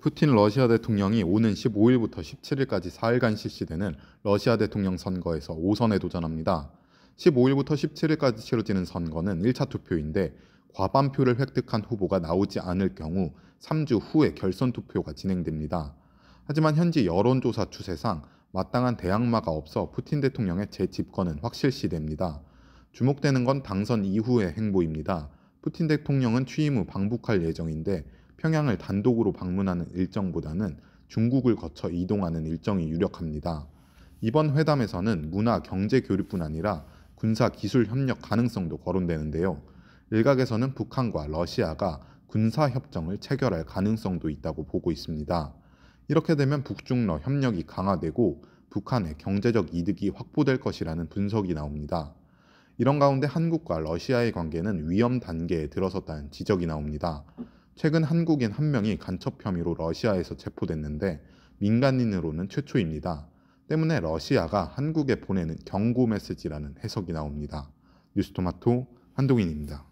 푸틴 러시아 대통령이 오는 15일부터 17일까지 4일간 실시되는 러시아 대통령 선거에서 5선에 도전합니다. 15일부터 17일까지 치러지는 선거는 1차 투표인데 과반표를 획득한 후보가 나오지 않을 경우 3주 후에 결선 투표가 진행됩니다. 하지만 현지 여론조사 추세상 마땅한 대항마가 없어 푸틴 대통령의 재집권은 확실시됩니다. 주목되는 건 당선 이후의 행보입니다. 푸틴 대통령은 취임 후 방북할 예정인데 평양을 단독으로 방문하는 일정보다는 중국을 거쳐 이동하는 일정이 유력합니다. 이번 회담에서는 문화 경제 교류뿐 아니라 군사 기술 협력 가능성도 거론되는데요. 일각에서는 북한과 러시아가 군사 협정을 체결할 가능성도 있다고 보고 있습니다. 이렇게 되면 북중러 협력이 강화되고 북한의 경제적 이득이 확보될 것이라는 분석이 나옵니다. 이런 가운데 한국과 러시아의 관계는 위험 단계에 들어섰다는 지적이 나옵니다. 최근 한국인 한 명이 간첩 혐의로 러시아에서 체포됐는데 민간인으로는 최초입니다. 때문에 러시아가 한국에 보내는 경고 메시지라는 해석이 나옵니다. 뉴스토마토 한동인입니다.